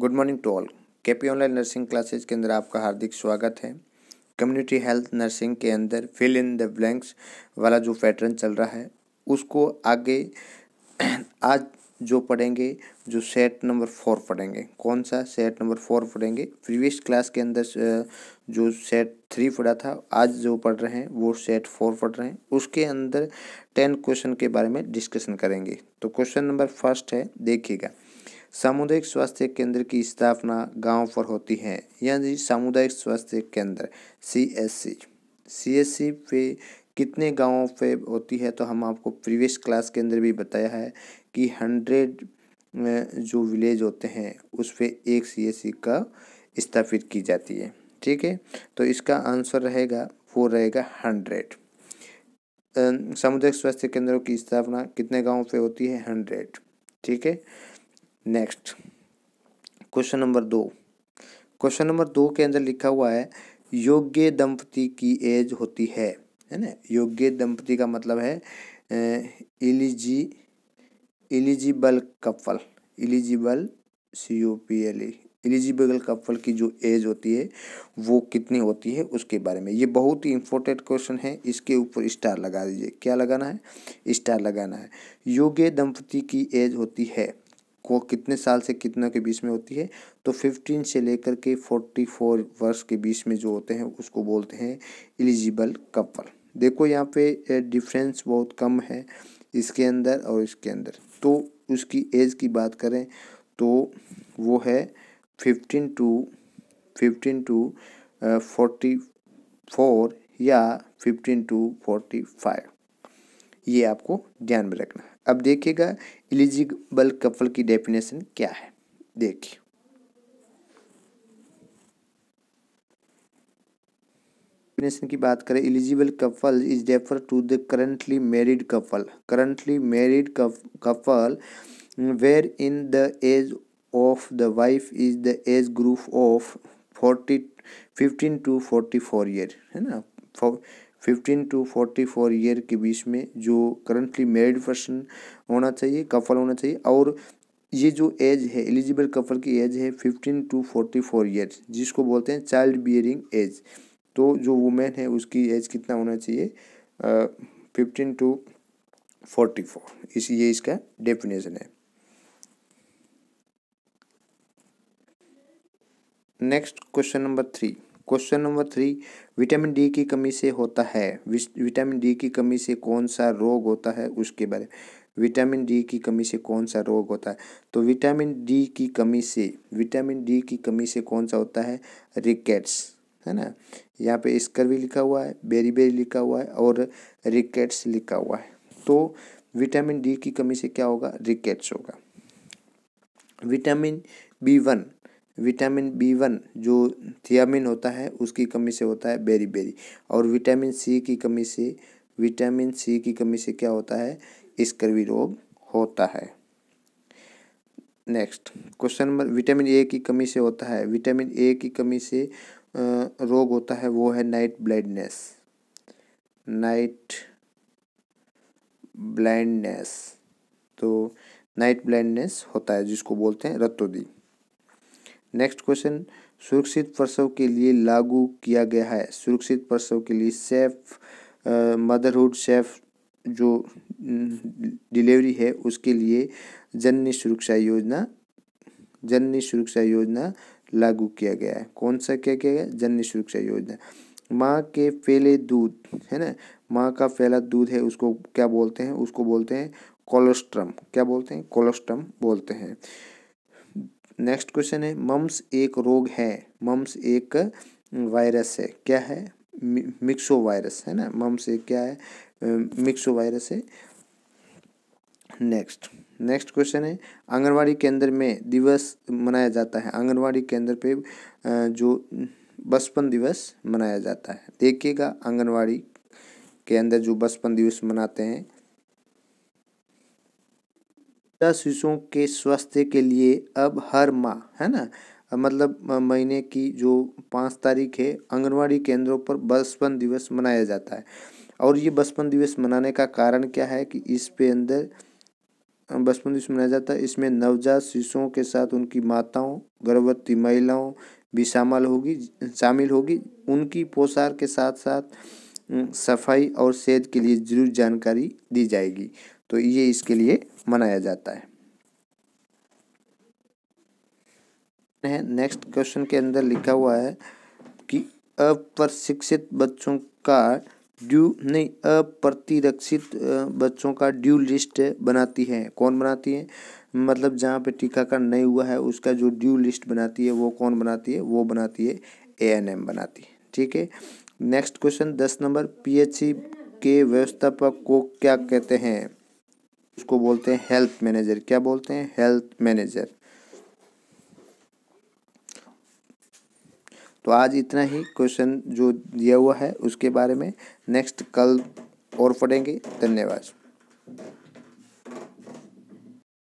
good morning to all K P online nursing classes के अंदर आपका हार्दिक स्वागत है कम्युनिटी हेल्थ नर्सिंग के अंदर फिल इन द ब्लैंक्स वाला जो पैटर्न चल रहा है उसको आगे आज जो पढ़ेंगे जो सेट नंबर फोर पढ़ेंगे कौन सा सेट नंबर फोर पढ़ेंगे प्रीवियस क्लास के अंदर जो सेट थ्री पढ़ा था आज जो पढ़ रहे हैं वो सेट फोर पढ़ रहे हैं उसके अंदर टेन क्वेश्चन के बारे में डिस्कशन करेंगे तो क्वेश्चन नंबर फर्स्ट है देखिएगा सामुदायिक स्वास्थ्य केंद्र की स्थापना गांव पर होती है यानी सामुदायिक स्वास्थ्य केंद्र C S C C S C पे कितने गांवों पे होती है तो हम आपको प्रीवियस क्लास के अंदर भी बताया है कि हंड्रेड जो विलेज होते हैं उस पर एक सी एस सी का स्थापित की जाती है ठीक है तो इसका आंसर रहेगा वो रहेगा हंड्रेड सामुदायिक स्वास्थ्य केंद्रों की स्थापना कितने गाँव पे होती है हंड्रेड ठीक है नेक्स्ट क्वेश्चन नंबर दो क्वेश्चन नंबर दो के अंदर लिखा हुआ है योग्य दंपति की एज होती है है ना योग्य दंपति का मतलब है एलिजी eligible couple eligible C O P L E e, eligible couple की जो एज होती है वो कितनी होती है उसके बारे में ये बहुत ही इंपॉर्टेंट क्वेश्चन है इसके ऊपर स्टार लगा दीजिए क्या लगाना है स्टार लगाना है योग्य दंपति की एज होती है को कितने साल से कितना के बीच में होती है तो फिफ्टीन से लेकर के फोर्टी फोर वर्ष के बीच में जो होते हैं उसको बोलते हैं एलिजिबल कपल देखो यहाँ पे डिफरेंस बहुत कम है इसके अंदर और इसके अंदर तो उसकी एज की बात करें तो वो है fifteen to fifteen to forty four या फिफ्टीन टू फोर्टी फाइव ये आपको ध्यान में रखना है अब देखिएगा एलिजिबल कपल की डेफिनेशन क्या है देखिए डेफिनेशन की बात करें eligible couple is refer to the currently married couple currently married couple where in the age of the wife is the age group of forty fifteen to forty four year है ना fifteen to forty four year के बीच में जो currently married person होना चाहिए कफल होना चाहिए और ये जो एज है एलिजिबल कफल की एज है fifteen to forty four year जिसको बोलते हैं चाइल्ड बियरिंग एज तो जो वुमेन है उसकी एज कितना होना चाहिए फिफ्टीन टू फोर्टी फोर इस ये इसका डेफिनेशन है next question number three question number three vitamin D की कमी से होता है विटामिन डी की कमी से कौन सा रोग होता है उसके बारे में विटामिन डी की कमी से कौन सा रोग होता है तो विटामिन डी की कमी से विटामिन डी की कमी से कौन सा होता है रिकेट्स है ना यहाँ पे स्कर भी लिखा हुआ है बेरी बेरी लिखा हुआ है और रिकेट्स लिखा हुआ है तो विटामिन डी की कमी से क्या होगा रिकेट्स होगा vitamin B one vitamin B one जो थियामिन होता है उसकी कमी से होता है बेरी बेरी और विटामिन सी की कमी से विटामिन सी की कमी से क्या होता है स्कर्वी रोग होता है next question number vitamin A की कमी से होता है विटामिन ए की कमी से रोग होता है वो है नाइट ब्लाइंडनेस नाइट ब्लाइंडनेस तो नाइट ब्लाइंडनेस होता है जिसको बोलते हैं रत्तोदी नेक्स्ट क्वेश्चन सुरक्षित प्रसव के लिए लागू किया गया है सुरक्षित प्रसव के लिए सेफ मदरहुड सेफ जो डिलीवरी है उसके लिए जन्य सुरक्षा योजना जन्य सुरक्षा योजना लागू किया गया है कौन सा क्या किया गया जन्य सुरक्षा योजना माँ के फैले दूध है ना माँ का फैला दूध है उसको क्या बोलते हैं उसको बोलते हैं कोलोस्ट्रम क्या बोलते हैं कोलोस्ट्रम बोलते हैं नेक्स्ट क्वेश्चन है मम्स एक रोग है मम्स एक वायरस है क्या है मिक्सो वायरस है ना मम्स एक क्या है मिक्सो वायरस है नेक्स्ट नेक्स्ट क्वेश्चन है आंगनवाड़ी केंद्र में दिवस मनाया जाता है आंगनवाड़ी केंद्र पे जो बचपन दिवस मनाया जाता है देखिएगा आंगनवाड़ी के अंदर जो बचपन दिवस मनाते हैं नवजात शिशुओं के स्वास्थ्य के लिए अब हर माह है ना मतलब महीने की जो पाँच तारीख है आंगनवाड़ी केंद्रों पर बचपन दिवस मनाया जाता है और ये बचपन दिवस मनाने का कारण क्या है कि इस पे अंदर बचपन दिवस मनाया जाता है इसमें नवजात शिशुओं के साथ उनकी माताओं गर्भवती महिलाओं भी शामिल होगी शामिल होगी उनकी पोषार के साथ साथ सफाई और सेहत के लिए जरूर जानकारी दी जाएगी तो ये इसके लिए मनाया जाता है नेक्स्ट क्वेश्चन के अंदर लिखा हुआ है कि अप्रशिक्षित बच्चों का ड्यू नहीं अप्रतिरक्षित बच्चों का ड्यू लिस्ट बनाती है कौन बनाती है मतलब जहाँ पे टीकाकरण नहीं हुआ है उसका जो ड्यू लिस्ट बनाती है वो कौन बनाती है वो बनाती है ए एन एम बनाती है ठीक है नेक्स्ट क्वेश्चन दस नंबर पीएचसी के व्यवस्थापक को क्या कहते हैं उसको बोलते हैं हेल्थ मैनेजर क्या बोलते हैं हेल्थ मैनेजर तो आज इतना ही क्वेश्चन जो दिया हुआ है उसके बारे में नेक्स्ट कल और पढ़ेंगे धन्यवाद